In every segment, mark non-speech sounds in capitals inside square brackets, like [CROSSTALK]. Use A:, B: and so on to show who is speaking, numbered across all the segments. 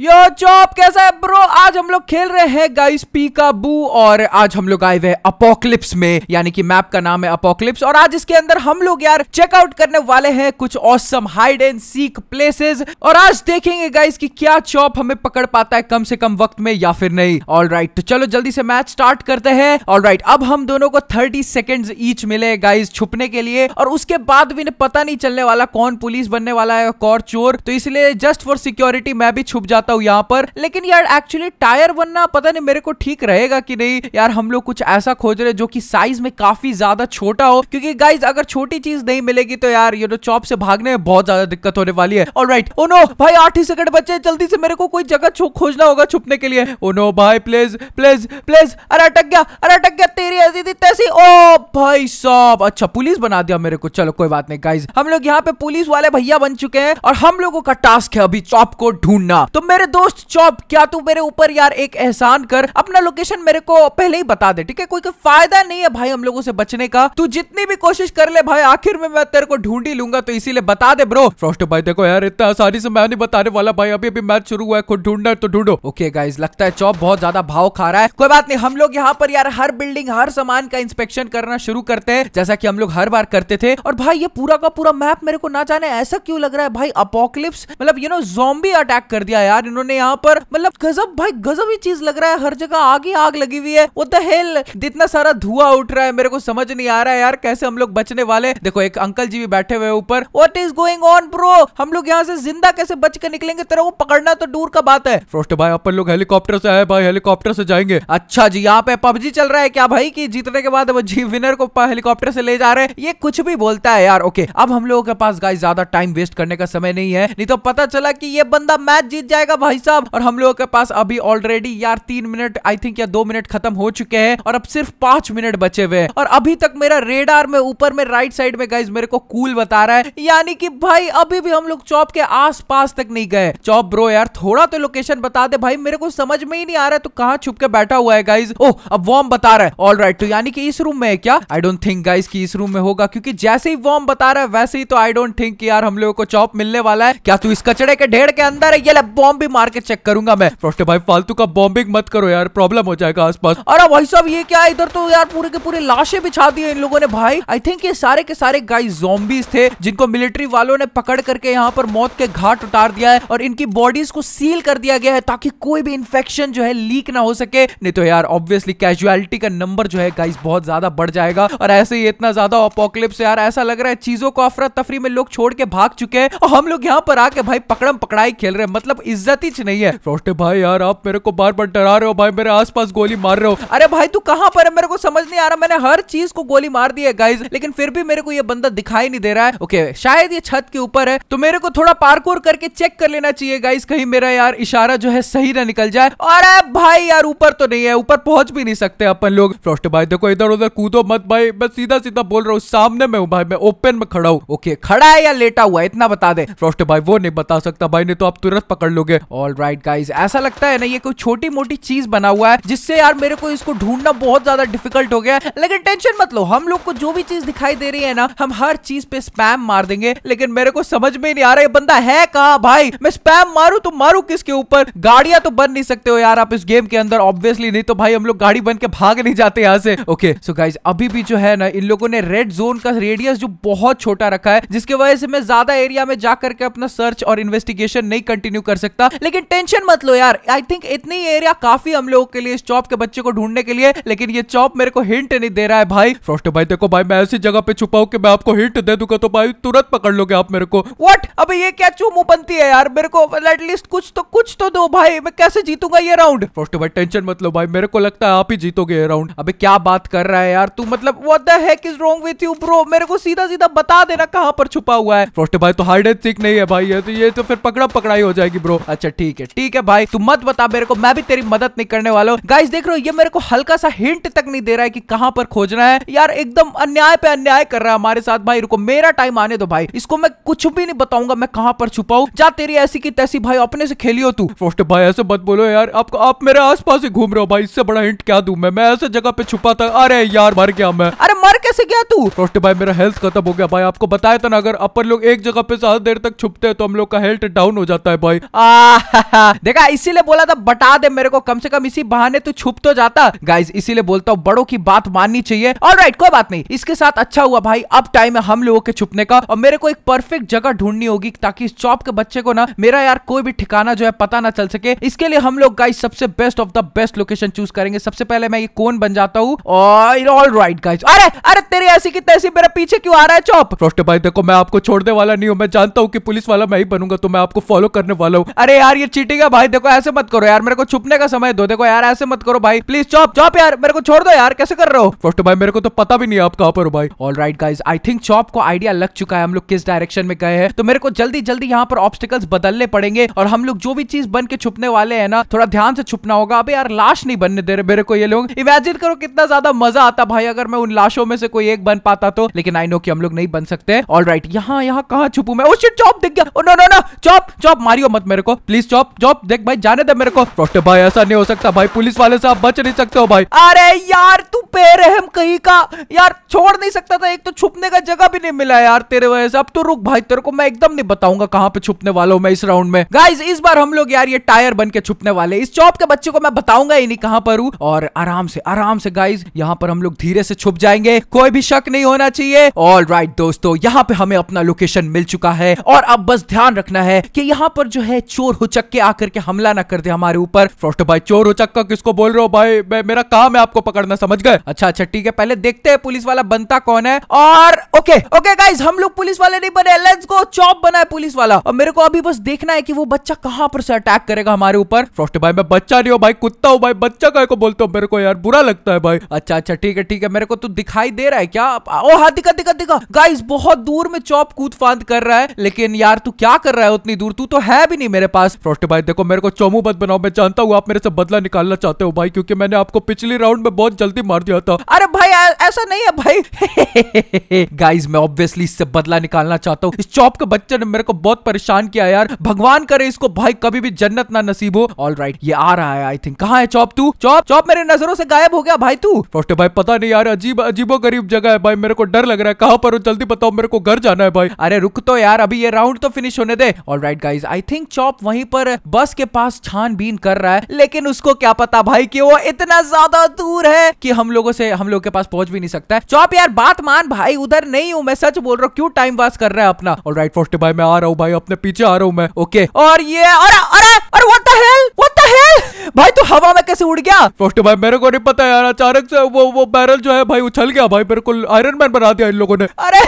A: यो chop कैसा है bro आज हम लोग खेल रहे हैं गाइस पी का बू और आज हम लोग आए हुए अपोक्लिप्स में यानी कि मैप का नाम है अपोक्लिप्स और आज इसके अंदर हम लोग यार चेकआउट करने वाले हैं कुछ awesome hide and seek places और आज देखेंगे गाइस कि क्या चॉप हमें पकड़ पाता है कम से कम वक्त में या फिर नहीं ऑल राइट तो चलो जल्दी से मैच स्टार्ट करते हैं ऑल राइट अब हम दोनों को थर्टी सेकेंड ईच मिले गाइज छुपने के लिए और उसके बाद भी पता नहीं चलने वाला कौन पुलिस बनने वाला है और चोर तो इसलिए जस्ट फॉर सिक्योरिटी मैं भी छुप जाता जाता हूँ यहाँ पर लेकिन यार एक्चुअली टायर वन ना पता नहीं मेरे को ठीक रहेगा कि नहीं यार हम लोग कुछ ऐसा खोज रहे जो कि साइज में काफी ज्यादा छोटा हो क्योंकि गाइज अगर छोटी चीज नहीं मिलेगी तो यार ये चॉप से भागने में बहुत ज्यादा दिक्कत होने वाली है और राइट ओ नो भाई आठ ही सेकंड बचे जल्दी से मेरे को कोई जगह खोजना होगा छुपने के लिए ओ oh नो भाई प्लीज प्लीज प्लीज अरे अटक गया अरे अटक गया तेरी ऐसी थी तैसी ओ भाई साहब अच्छा पुलिस बना दिया मेरे को चलो कोई बात नहीं गाइज हम लोग यहाँ पे पुलिस वाले भैया बन चुके हैं और हम लोगों का टास्क है अभी चॉप को ढूंढना तो मेरे मेरे दोस्त चौप क्या तू मेरे ऊपर यार एक एहसान कर अपना लोकेशन मेरे को पहले ही बता दे ठीक है कोई फायदा नहीं है भाई हम लोगों से बचने का तू जितनी भी कोशिश कर ले भाई आखिर में मैं तेरे को ढूंढ ही लूंगा तो इसीलिए बता दे ब्रो फ्रॉस्ट भाई देखो यार इतना आसानी से मैं नहीं बताने वाला भाई अभी अभी मैच शुरू हुआ है खुद ढूंढना है तो ढूंढो ओके गाइज लगता है चौप बहुत ज्यादा भाव खा रहा है कोई बात नहीं हम लोग यहाँ पर यार हर बिल्डिंग हर सामान का इंस्पेक्शन करना शुरू करते हैं जैसा की हम लोग हर बार करते थे और भाई ये पूरा का पूरा मैप मेरे को ना जाने ऐसा क्यों लग रहा है भाई अपोकलिप्स मतलब यू नो जोम्बी अटैक कर दिया यार यार इन्होंने यहाँ पर मतलब गजब भाई गजब ही चीज लग रहा है हर जगह आग ही आग लगी हुई है वो द हेल इतना सारा धुआं उठ रहा है मेरे को समझ नहीं आ रहा है यार कैसे हम लोग बचने वाले देखो एक अंकल जी भी बैठे हुए ऊपर what is going on bro हम लोग यहाँ से जिंदा कैसे बच के निकलेंगे तेरा वो पकड़ना तो दूर का बात है फ्रोस्ट भाई अपन लोग हेलीकॉप्टर से आए भाई हेलीकॉप्टर से जाएंगे अच्छा जी यहाँ पे पबजी चल रहा है क्या भाई की जीतने के बाद वो जी विनर को हेलीकॉप्टर से ले जा रहे हैं ये कुछ भी बोलता है यार ओके अब हम लोगों के पास गाइस ज्यादा टाइम वेस्ट करने का समय नहीं है नहीं तो पता चला कि ये बंदा मैच जीत जाएगा जाएगा भाई साहब और हम लोगों के पास अभी ऑलरेडी यार तीन मिनट आई थिंक या दो मिनट खत्म हो चुके हैं और अब सिर्फ पांच मिनट बचे हुए हैं और अभी तक मेरा रेडार में ऊपर में राइट साइड में गाइज मेरे को कूल बता रहा है यानी कि भाई अभी भी हम लोग चौप के आस तक नहीं गए चौप ब्रो यार थोड़ा तो लोकेशन बता दे भाई मेरे को समझ में ही नहीं आ रहा है तो कहाँ छुप के बैठा हुआ है गाइज ओह अब वॉर्म बता रहा है ऑल राइट तो यानी कि इस रूम में है क्या आई डोंट थिंक गाइज की इस रूम में होगा क्योंकि जैसे ही वॉर्म बता रहा है वैसे ही तो आई डोंट थिंक यार हम लोगों को चौप मिलने वाला है क्या तू इस कचड़े के ढेर के अंदर है ये बॉम्ब बॉम्ब भी मार के चेक करूंगा मैं फ्रॉस्टे भाई फालतू का बॉम्बिंग मत करो यार प्रॉब्लम हो जाएगा आसपास अरे भाई साहब ये क्या इधर तो यार पूरे के पूरे लाशें बिछा दिए इन लोगों ने भाई आई थिंक ये सारे के सारे गाइस जोम्बीज थे जिनको मिलिट्री वालों ने पकड़ करके यहाँ पर मौत के घाट उतार दिया है और इनकी बॉडीज को सील कर दिया गया है ताकि कोई भी इन्फेक्शन जो है लीक ना हो सके नहीं तो यार ऑब्वियसली कैजुअलिटी का नंबर जो है गाइस बहुत ज्यादा बढ़ जाएगा और ऐसे ही इतना ज्यादा अपोकलिप्स यार ऐसा लग रहा है चीजों को अफरा तफरी में लोग छोड़ के भाग चुके हैं और हम लोग यहाँ पर आके भाई पकड़म पकड़ाई खेल रहे हैं मतलब इज्जत इज्जत ही नहीं है रोस्टे भाई यार आप मेरे को बार बार डरा रहे हो भाई मेरे आसपास गोली मार रहे हो अरे भाई तू कहाँ पर है मेरे को समझ नहीं आ रहा मैंने हर चीज को गोली मार दी है गाइज लेकिन फिर भी मेरे को ये बंदा दिखाई नहीं दे रहा है ओके शायद ये छत के ऊपर है तो मेरे को थोड़ा पार्कोर करके चेक कर लेना चाहिए गाइज कहीं मेरा यार इशारा जो है सही ना निकल जाए अरे भाई यार ऊपर तो नहीं है ऊपर पहुंच भी नहीं सकते अपन लोग फ्रोस्ट भाई देखो इधर उधर कूदो मत भाई मैं सीधा सीधा बोल रहा हूँ सामने में हूँ भाई मैं ओपन में खड़ा हूँ ओके खड़ा है या लेटा हुआ इतना बता दे फ्रोस्ट भाई वो नहीं बता सकता भाई नहीं तो आप तुरंत पकड़ लोगे ऑल राइट गाइज ऐसा लगता है ना ये कोई छोटी मोटी चीज बना हुआ है जिससे यार मेरे को इसको ढूंढना बहुत ज्यादा डिफिकल्ट हो गया लेकिन टेंशन मत लो हम लोग को जो भी चीज दिखाई दे रही है ना हम हर चीज पे स्पैम मार देंगे लेकिन मेरे को समझ में नहीं आ रहा है बंदा है कहा भाई मैं स्पैम मारू तो मारू किसके ऊपर गाड़िया तो बन नहीं सकते हो यार आप इस गेम के अंदर ऑब्वियसली नहीं तो भाई हम लोग गाड़ी बन के भाग नहीं जाते यहाँ से ओके सो गाइज अभी भी जो है ना इन लोगों ने रेड जोन का रेडियस जो बहुत छोटा रखा है जिसके वजह से मैं ज्यादा एरिया में जाकर के अपना सर्च और इन्वेस्टिगेशन नहीं कंटिन्यू कर सकता जाएगा लेकिन टेंशन मत लो यार आई थिंक इतनी एरिया काफी हम लोगों के लिए इस चौप के बच्चे को ढूंढने के लिए लेकिन ये चौप मेरे को हिंट नहीं दे रहा है भाई फ्रॉस्ट भाई देखो भाई मैं ऐसी जगह पे छुपा हूँ कि मैं आपको हिंट दे दूंगा तो भाई तुरंत पकड़ लोगे आप मेरे को वट अब ये क्या चूमू बनती है यार मेरे को एटलीस्ट कुछ तो कुछ तो दो भाई मैं कैसे जीतूंगा ये राउंड फ्रॉस्ट भाई टेंशन मत लो भाई मेरे को लगता है आप ही जीतोगे ये राउंड अबे क्या बात कर रहा है यार तू मतलब what the heck is wrong with you bro मेरे को सीधा सीधा बता देना कहाँ पर छुपा हुआ है फ्रॉस्ट भाई तो हाइड एंड सीख नहीं है भाई ये तो ये तो फिर पकड़ा पकड़ाई हो जाएगी ब्रो अच्छा ठीक है ठीक है भाई तू मत बता मेरे को मैं भी तेरी मदद नहीं करने वाला हूँ गाइस देख रहे हो ये मेरे को हल्का सा हिंट तक नहीं दे रहा है कि कहाँ पर खोजना है यार एकदम अन्याय पे अन्याय कर रहा है हमारे साथ भाई रुको मेरा टाइम आने दो भाई इसको मैं कुछ भी नहीं बताऊंगा मैं कहाँ पर छुपाऊ जा तेरी ऐसी की तैसी भाई अपने से खेली हो तू फर्स्ट भाई ऐसे मत बोलो यार आप, आप मेरे आस पास ही घूम रहे हो भाई इससे बड़ा हिंट क्या दू मैं मैं ऐसे जगह पे छुपा था अरे यार मर गया मैं अरे मर कैसे गया तू फर्स्ट भाई मेरा हेल्थ खत्म हो गया भाई आपको बताया था ना अगर अपन लोग एक जगह पे ज्यादा देर तक छुपते हैं तो हम लोग का हेल्थ डाउन हो जाता है भाई आ [LAUGHS] देखा इसीलिए बोला था बता दे मेरे को कम से कम इसी बहाने तो छुप तो जाता गाइज इसीलिए बोलता हूँ बड़ों की बात माननी चाहिए और राइट कोई बात नहीं इसके साथ अच्छा हुआ भाई अब टाइम है हम लोगों के छुपने का और मेरे को एक परफेक्ट जगह ढूंढनी होगी ताकि इस चौप के बच्चे को ना मेरा यार कोई भी ठिकाना जो है पता ना चल सके इसके लिए हम लोग गाइज सबसे best of the best location choose करेंगे सबसे पहले मैं ये कौन बन जाता हूँ और ऑल राइट गाइज अरे अरे तेरे ऐसी कितने ऐसी मेरे पीछे क्यों आ रहा है चौप भाई देखो मैं आपको छोड़ने वाला नहीं हूँ मैं जानता हूँ कि पुलिस वाला मैं ही बनूंगा तो मैं आपको फॉलो करने वाला हूँ अरे यार ये चीटिंग है भाई देखो ऐसे मत करो यार मेरे को छुपने का समय दो देखो यार ऐसे मत करो भाई प्लीज चौप चौप यार मेरे को छोड़ दो यार कैसे कर रहे हो फर्स्ट भाई मेरे को तो पता भी नहीं आप कहा पर हो भाई all right guys I think चौप को आइडिया लग चुका है हम लोग किस डायरेक्शन में गए हैं तो मेरे को जल्दी जल्दी यहाँ पर ऑब्स्टिकल्स बदलने पड़ेंगे और हम लोग जो भी चीज बन के छुपने वाले है ना थोड़ा ध्यान से छुपना होगा अभी यार लाश नहीं बनने दे रहे मेरे को ये लोग इमेजिन करो कितना ज्यादा मजा आता भाई अगर मैं उन लाशों में से कोई एक बन पाता तो लेकिन आई नो की हम लोग नहीं बन सकते ऑल राइट यहाँ यहाँ कहा छुपू मैं चौप oh दिख गया नो नो नो चौप चौप मारियो मत मेरे को प्लीज चौप चौप देख भाई जाने दे मेरे को फ्रॉस्टर भाई ऐसा नहीं हो सकता भाई पुलिस वाले से आप बच नहीं सकते हो भाई अरे यार तू बेरहम कहीं का यार छोड़ नहीं सकता था एक तो छुपने का जगह भी नहीं मिला यार तेरे वजह से अब तो रुक भाई तेरे को मैं एकदम नहीं बताऊंगा कहाँ पे छुपने वाला हूँ मैं इस राउंड में गाइज इस बार हम लोग यार ये टायर बन के छुपने वाले इस चौप के बच्चे को मैं बताऊंगा ही नहीं कहाँ पर हूँ और आराम से आराम से गाइज यहाँ पर हम लोग धीरे से छुप जाएंगे कोई भी शक नहीं होना चाहिए ऑल राइट दोस्तों यहाँ पे हमें अपना लोकेशन मिल चुका है और अब बस ध्यान रखना है कि यहाँ पर जो है चोर चोर हुचक के आकर के हमला ना कर दे हमारे ऊपर फ्रॉस्ट भाई चोर हुचक का किसको बोल रहे हो भाई मेरा काम है आपको पकड़ना समझ गए अच्छा अच्छा ठीक है पहले देखते हैं पुलिस वाला बनता कौन है और ओके ओके गाइज हम लोग पुलिस वाले नहीं बने लेट्स गो चॉप बना है पुलिस वाला और मेरे को अभी बस देखना है कि वो बच्चा कहां पर से अटैक करेगा हमारे ऊपर फ्रॉस्ट भाई मैं बच्चा नहीं हो भाई कुत्ता हूँ भाई बच्चा का बोलते हो मेरे को यार बुरा लगता है भाई अच्छा अच्छा ठीक है ठीक है मेरे को तो दिखाई दे रहा है क्या ओ हाँ दिखा दिखा दिखा गाइस बहुत दूर में चौप कूद फांद कर रहा है लेकिन यार तू क्या कर रहा है उतनी दूर तू तो है भी नहीं मेरे पास पास भाई देखो मेरे को चौमू मत बनाओ मैं जानता हूँ आप मेरे से बदला निकालना चाहते हो भाई क्योंकि मैंने आपको पिछली राउंड में बहुत जल्दी मार दिया था अरे भाई ऐसा नहीं है भाई गाइज [LAUGHS] मैं ऑब्वियसली इससे बदला निकालना चाहता हूँ इस चौप के बच्चे ने मेरे को बहुत परेशान किया यार भगवान करे इसको भाई कभी भी जन्नत ना नसीब हो ऑल राइट ये आ रहा है आई थिंक कहाँ है चौप तू चौप चौप मेरे नजरों से गायब हो गया भाई तू फ्रोस्टे भाई पता नहीं यार अजीब अजीबो गरीब जगह है भाई मेरे को डर लग रहा है कहाँ पर हो जल्दी बताओ मेरे को घर जाना है भाई अरे रुक तो यार अभी ये राउंड तो फिनिश होने दे all right guys I think चौप वहीं पर बस के पास छानबीन कर रहा है लेकिन उसको क्या पता भाई कि वो इतना ज्यादा दूर है कि हम लोगों से हम लोग के पास पहुंच भी नहीं सकता है चौप यार बात मान भाई उधर नहीं हूँ मैं सच बोल रहा हूँ क्यों टाइम पास कर रहा है अपना और राइट फोर्टी भाई मैं आ रहा हूँ भाई अपने पीछे आ रहा हूँ मैं ओके और ये अरे अरे अरे व्हाट द हेल व्हाट भाई तो हवा में कैसे उड़ गया फोर्टी भाई मेरे को नहीं पता यार अचानक से वो वो बैरल जो है भाई उछल गया भाई बिल्कुल आयरन मैन बना दिया इन लोगों ने अरे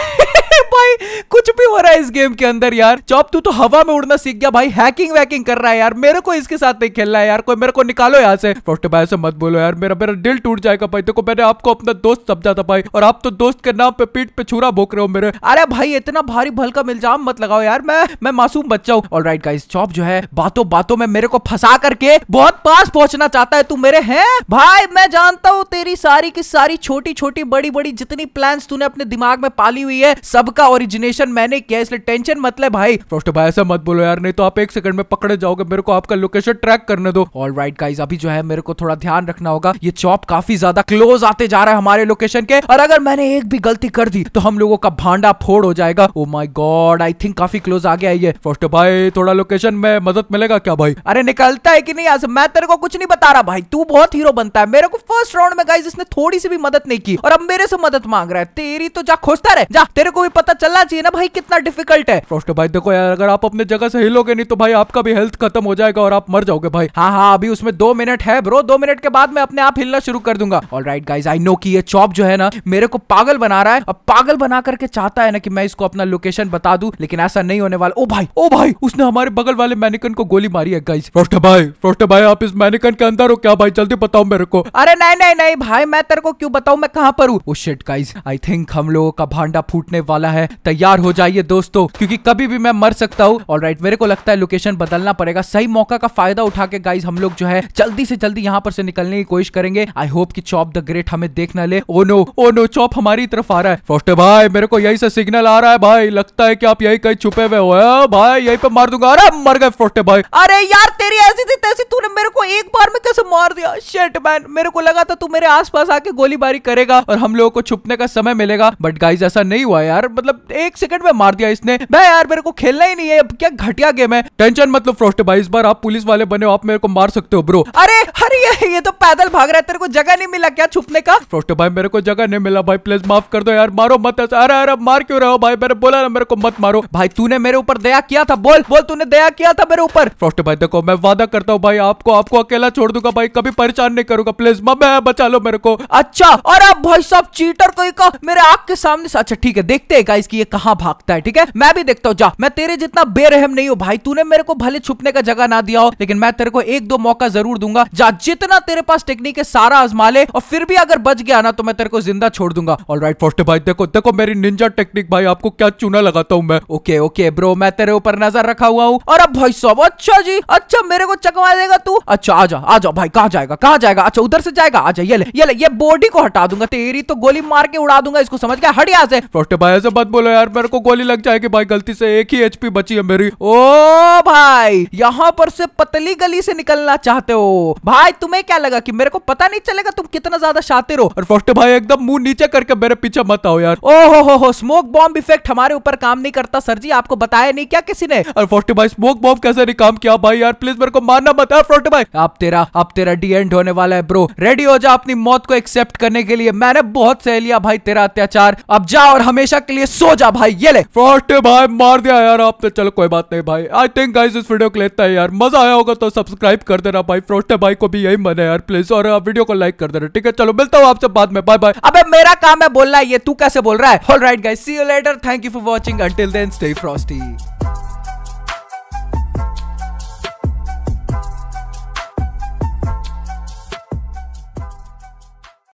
A: भाई कुछ भी हो रहा है इस गेम के अंदर यार चौप तू तो हवा में उड़ना सीख गया भाई हैकिंग वैकिंग कर रहा है यार मेरे को इसके साथ नहीं खेलना है यार कोई मेरे को निकालो यहाँ से फर्स्ट भाई से मत बोलो यार मेरा मेरा दिल टूट जाएगा भाई देखो मैंने आपको अपना दोस्त समझा था भाई और आप तो दोस्त के नाम पे पीठ पे छुरा भोक रहे हो मेरे अरे भाई इतना भारी भल का इल्जाम मत लगाओ यार मैं मैं मासूम बच्चा हूँ ऑल राइट गाइस चौप जो है बातों बातों में मेरे को फंसा करके बहुत पास पहुंचना चाहता है तू मेरे है भाई मैं जानता हूँ तेरी सारी की सारी छोटी छोटी बड़ी बड़ी जितनी प्लान तूने अपने दिमाग में पाली हुई है सबका ओरिजिनेशन मैंने किया इसलिए टेंशन मतलब भाई फ्रोस्ट भाई ऐसा मत बोलो यार नहीं तो आप एक सेकंड में पकड़े जाओगे मेरे को आपका लोकेशन ट्रैक करने दो ऑल राइट गाइज अभी जो है मेरे को थोड़ा ध्यान रखना होगा ये चॉप काफी ज्यादा क्लोज आते जा रहा है हमारे लोकेशन के और अगर मैंने एक भी गलती कर दी तो हम लोगों का भांडा फोड़ हो जाएगा oh my god I think काफी क्लोज आ गया ये फ्रोस्ट भाई थोड़ा लोकेशन में मदद मिलेगा क्या भाई अरे निकलता है कि नहीं आज मैं तेरे को कुछ नहीं बता रहा भाई तू बहुत हीरो बनता है मेरे को फर्स्ट राउंड में गाइज इसने थोड़ी सी भी मदद नहीं की और अब मेरे से मदद मांग रहा है तेरी तो जा खोजता रहे जा तेरे को भी पता पता चलना चाहिए ना भाई कितना डिफिकल्ट है फ्रोस्टो भाई देखो यार अगर आप अपने जगह से हिलोगे नहीं तो भाई आपका भी हेल्थ खत्म हो जाएगा और आप मर जाओगे भाई हाँ हाँ अभी उसमें दो मिनट है ब्रो दो मिनट के बाद मैं अपने आप हिलना शुरू कर दूंगा all right guys I know की ये चॉप जो है ना मेरे को पागल बना रहा है अब पागल बना करके चाहता है ना कि मैं इसको अपना लोकेशन बता दू लेकिन ऐसा नहीं होने वाला ओ भाई ओ भाई उसने हमारे बगल वाले मैनिकन को गोली मारी है गाइज फ्रोस्टो भाई फ्रोस्टो भाई आप इस मैनिकन के अंदर हो क्या भाई जल्दी बताओ मेरे को अरे नहीं नहीं नहीं भाई मैं तेरे को क्यों बताऊ मैं कहाँ पर हूँ शिट गाइज आई थिंक हम लोगों का भांडा फूटने वाला है है तैयार हो जाइए दोस्तों क्योंकि कभी भी मैं मर सकता हूँ और राइट मेरे को लगता है लोकेशन बदलना पड़ेगा सही मौका का फायदा उठा के गाइज हम लोग जो है जल्दी से जल्दी यहाँ पर से निकलने की कोशिश करेंगे आई होप की चौप द ग्रेट हमें देखना ले ओ नो ओ नो चौप हमारी तरफ आ रहा है फोस्टे भाई मेरे को यही से सिग्नल आ रहा है भाई लगता है की आप यही कहीं छुपे हुए हो भाई यही पे मार दूंगा अरे मर गए फोस्टे भाई अरे यार तेरी ऐसी थी तैसी तूने मेरे को एक बार में कैसे मार दिया शेट मैन मेरे को लगा था तू मेरे आसपास आके गोलीबारी करेगा और हम लोगों को छुपने का समय मिलेगा बट गाइज ऐसा नहीं हुआ यार मतलब मतलब एक सेकंड में मार दिया इसने भाई यार मेरे को खेलना ही नहीं है अब क्या घटिया गेम है टेंशन मतलब फ्रोस्ट भाई इस बार आप पुलिस वाले बने हो आप मेरे को मार सकते हो ब्रो अरे अरे ये, ये तो पैदल भाग रहा है तेरे को जगह नहीं मिला क्या छुपने का फ्रोस्ट भाई मेरे को जगह नहीं मिला भाई प्लीज माफ कर दो यार मारो मत अरे अरे मार क्यों रहे हो भाई मेरे बोला ना मेरे को मत मारो भाई तूने मेरे ऊपर दया किया था बोल बोल तूने दया किया था मेरे ऊपर फ्रोस्ट भाई देखो मैं वादा करता हूँ भाई आपको आपको अकेला छोड़ दूंगा भाई कभी परेशान नहीं करूंगा प्लीज मैं बचा लो मेरे को अच्छा और आप भाई साहब चीटर को मेरे आग के सामने अच्छा ठीक है देखते हैं गाइस कि ये कहां भागता है ठीक है मैं भी देखता हूँ जा मैं तेरे जितना बेरहम नहीं हूँ भाई तूने मेरे को भले छुपने का जगह ना दिया हो लेकिन मैं तेरे को एक दो मौका जरूर दूंगा जा जितना तेरे पास टेक्निक है सारा आजमा ले और फिर भी अगर बच गया ना तो मैं तेरे को जिंदा छोड़ दूंगा ऑल राइट फोस्टे भाई देखो देखो मेरी निंजा टेक्निक भाई आपको क्या चूना लगाता हूँ मैं ओके ओके ब्रो मैं तेरे ऊपर नजर रखा हुआ हूँ और अब भाई सब अच्छा जी अच्छा मेरे को चकवा देगा तू अच्छा आ जा आ आजा भाई कहा जाएगा कहा जाएगा अच्छा उधर से जाएगा आजा ये ले ये ले ये बॉडी को हटा दूंगा तेरी तो गोली मार के उड़ा दूंगा इसको समझ गया हटिया से फोस्टे भाई ऐसे मत बोलो यार मेरे को गोली लग जाएगी भाई गलती से एक ही एचपी बची है मेरी ओ भाई यहाँ पर से पतली गली से निकलना चाहते हो भाई तुम्हें क्या लगा की मेरे को पता नहीं चलेगा तुम कितना ज्यादा शातिर हो और फर्स्ट भाई एकदम मुंह नीचे करके मेरे पीछे मत आओ यार ओ हो हो हो स्मोक बॉम्ब इफेक्ट हमारे ऊपर काम नहीं करता सर जी आपको बताया नहीं क्या किसी ने और फोर्टी भाई स्मोक बॉम्ब कैसे नहीं काम किया भाई यार प्लीज मेरे को मारना मत यार फोर्टी भाई आप तेरा आप तेरा डी एंड होने वाला है ब्रो रेडी हो जा अपनी मौत को एक्सेप्ट करने के लिए मैंने बहुत सह लिया भाई तेरा अत्याचार अब जा और हमेशा के लिए सो जा भाई ये ले फोर्टे भाई मार दिया यार आपने चलो कोई बात नहीं भाई आई थिंक गाइस इस वीडियो को लेता है यार मजा आया होगा तो सब्सक्राइब कर देना भाई फ्रोस्टे भाई को भी यही मन है यार प्लीज और वीडियो को लाइक कर देना ठीक है चलो मिलता हूँ आपसे बाद में बाय बाय अब मेरा काम है बोलना ये तू कैसे बोल रहा है all right see you later thank you for watching until then stay Frosty